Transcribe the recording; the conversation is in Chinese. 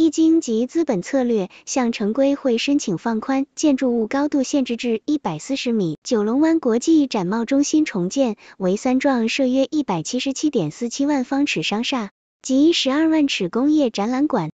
《易经》及资本策略向城规会申请放宽建筑物高度限制至一百四十米。九龙湾国际展贸中心重建为三幢，设约一百七十七点四七万方尺商厦及十二万尺工业展览馆。